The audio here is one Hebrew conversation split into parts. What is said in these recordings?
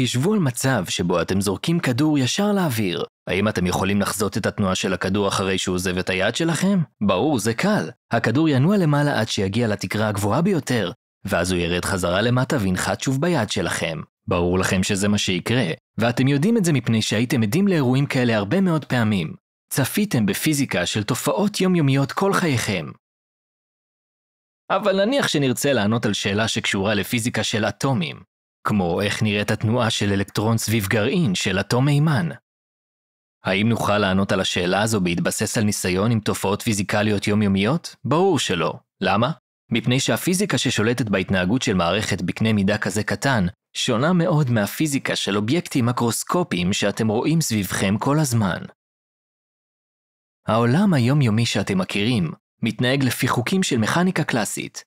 חישבו על מצב שבו אתם זורקים כדור ישר לאוויר. האם אתם יכולים לחזות את התנועה של הכדור אחרי שהוא עוזב את היד שלכם? ברור, זה קל. הכדור ינוע למעלה עד שיגיע לתקרה הגבוהה ביותר, ואז הוא ירד חזרה למטה וינחת שוב ביד שלכם. ברור לכם שזה מה שיקרה, ואתם יודעים את זה מפני שהייתם עדים לאירועים כאלה הרבה מאוד פעמים. צפיתם בפיזיקה של תופעות יומיומיות כל חייכם. אבל נניח שנרצה לענות על שאלה שקשורה לפיזיקה של אטומים. כמו איך נראית התנועה של אלקטרון סביב גרעין של אטום מימן. האם נוכל לענות על השאלה הזו בהתבסס על ניסיון עם תופעות פיזיקליות יומיומיות? ברור שלא. למה? מפני שהפיזיקה ששולטת בהתנהגות של מערכת בקנה מידה כזה קטן, שונה מאוד מהפיזיקה של אובייקטים מקרוסקופיים שאתם רואים סביבכם כל הזמן. העולם היומיומי שאתם מכירים מתנהג לפי חוקים של מכניקה קלאסית,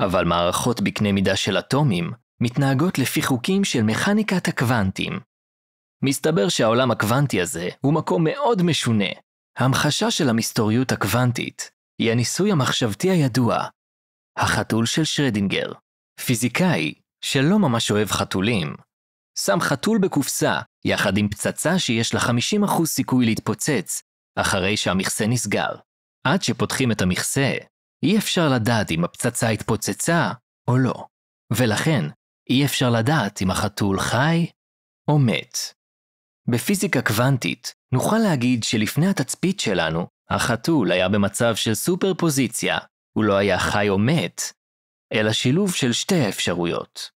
אבל מערכות בקנה מידה של אטומים מתנהגות לפי חוקים של מכניקת הקוונטים. מסתבר שהעולם הקוונטי הזה הוא מקום מאוד משונה. המחשה של המסתוריות הקוונטית היא הניסוי המחשבתי הידוע, החתול של שרדינגר. פיזיקאי שלא ממש אוהב חתולים, שם חתול בקופסה, יחד עם פצצה שיש לה 50% סיכוי להתפוצץ, אחרי שהמכסה נסגר. עד שפותחים את המכסה, אי אפשר לדעת אם הפצצה התפוצצה או לא, ולכן אי אפשר לדעת אם החתול חי או מת. בפיזיקה קוונטית נוכל להגיד שלפני התצפית שלנו, החתול היה במצב של סופרפוזיציה, הוא לא היה חי או מת, אלא שילוב של שתי אפשרויות.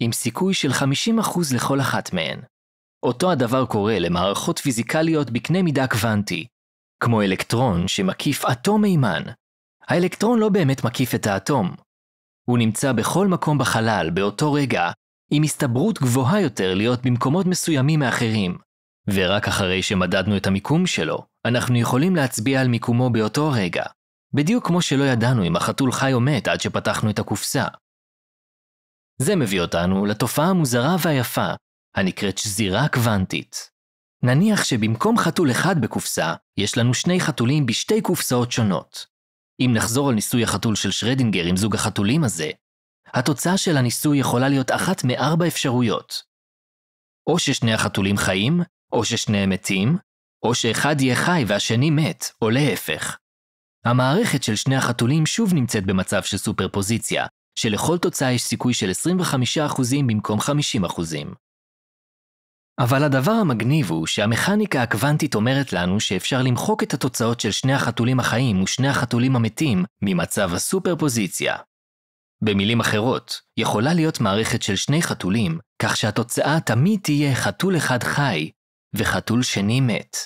עם סיכוי של 50% לכל אחת מהן. אותו הדבר קורה למערכות פיזיקליות בקנה מידה קוונטי, כמו אלקטרון שמקיף אטום מימן, האלקטרון לא באמת מקיף את האטום. הוא נמצא בכל מקום בחלל באותו רגע, עם הסתברות גבוהה יותר להיות במקומות מסוימים מאחרים, ורק אחרי שמדדנו את המיקום שלו, אנחנו יכולים להצביע על מיקומו באותו רגע, בדיוק כמו שלא ידענו אם החתול חי או מת עד שפתחנו את הקופסה. זה מביא אותנו לתופעה המוזרה והיפה, הנקראת שזירה קוונטית. נניח שבמקום חתול אחד בקופסה, יש לנו שני חתולים בשתי קופסאות שונות, אם נחזור על ניסוי החתול של שרדינגר עם זוג החתולים הזה, התוצאה של הניסוי יכולה להיות אחת מארבע אפשרויות. או ששני החתולים חיים, או ששניהם מתים, או שאחד יהיה חי והשני מת, או להפך. המערכת של שני החתולים שוב נמצאת במצב של סופרפוזיציה, שלכל תוצאה יש סיכוי של 25% במקום 50%. אבל הדבר המגניב הוא שהמכניקה הקוונטית אומרת לנו שאפשר למחוק את התוצאות של שני החתולים החיים ושני החתולים המתים ממצב הסופרפוזיציה. במילים אחרות, יכולה להיות מערכת של שני חתולים, כך שהתוצאה תמיד תהיה חתול אחד חי וחתול שני מת.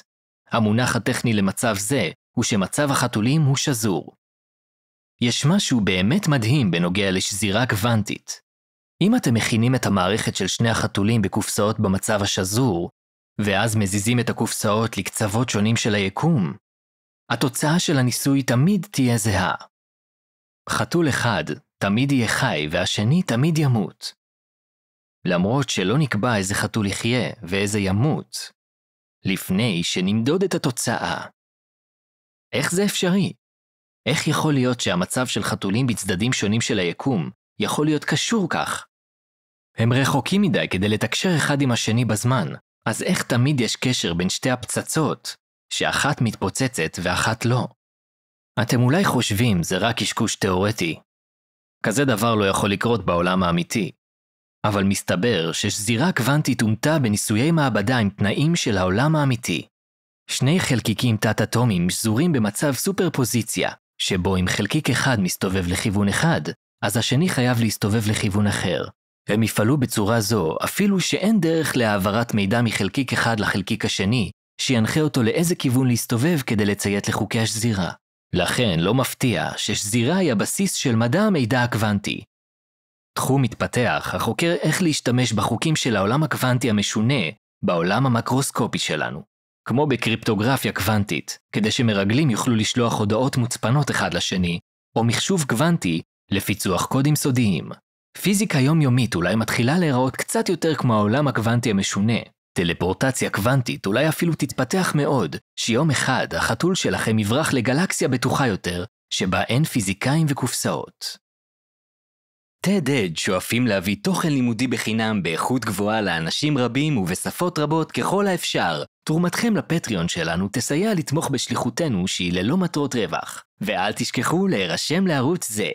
המונח הטכני למצב זה הוא שמצב החתולים הוא שזור. יש משהו באמת מדהים בנוגע לשזירה קוונטית. אם אתם מכינים את המערכת של שני החתולים בקופסאות במצב השזור, ואז מזיזים את הקופסאות לקצוות שונים של היקום, התוצאה של הניסוי תמיד תהיה זהה. חתול אחד תמיד יהיה חי והשני תמיד ימות. למרות שלא נקבע איזה חתול יחיה ואיזה ימות, לפני שנמדוד את התוצאה. איך זה אפשרי? איך יכול להיות שהמצב של חתולים בצדדים שונים של היקום יכול להיות קשור כך הם רחוקים מדי כדי לתקשר אחד עם השני בזמן, אז איך תמיד יש קשר בין שתי הפצצות, שאחת מתפוצצת ואחת לא? אתם אולי חושבים זה רק קשקוש תאורטי. כזה דבר לא יכול לקרות בעולם האמיתי. אבל מסתבר ששזירה קוונטית הומתה בניסויי מעבדה עם תנאים של העולם האמיתי. שני חלקיקים תת-אטומיים שזורים במצב סופרפוזיציה, שבו אם חלקיק אחד מסתובב לכיוון אחד, אז השני חייב להסתובב לכיוון אחר, הם יפעלו בצורה זו, אפילו שאין דרך להעברת מידע מחלקיק אחד לחלקיק השני, שינחה אותו לאיזה כיוון להסתובב כדי לציית לחוקי השזירה. לכן לא מפתיע ששזירה היא הבסיס של מדע המידע הקוונטי. תחום מתפתח החוקר איך להשתמש בחוקים של העולם הקוונטי המשונה בעולם המקרוסקופי שלנו, כמו בקריפטוגרפיה קוונטית, כדי שמרגלים יוכלו לשלוח הודעות מוצפנות אחד לשני, או מחשוב קוונטי לפיצוח קודים סודיים. פיזיקה יומיומית אולי מתחילה להיראות קצת יותר כמו העולם הקוונטי המשונה. טלפורטציה קוונטית אולי אפילו תתפתח מאוד, שיום אחד החתול שלכם יברח לגלקסיה בטוחה יותר, שבה אין פיזיקאים וקופסאות. TED Ed שואפים להביא תוכן לימודי בחינם באיכות גבוהה לאנשים רבים ובשפות רבות ככל האפשר. תרומתכם לפטריון שלנו תסייע לתמוך בשליחותנו שהיא ללא מטרות רווח. ואל תשכחו להירשם לערוץ זה.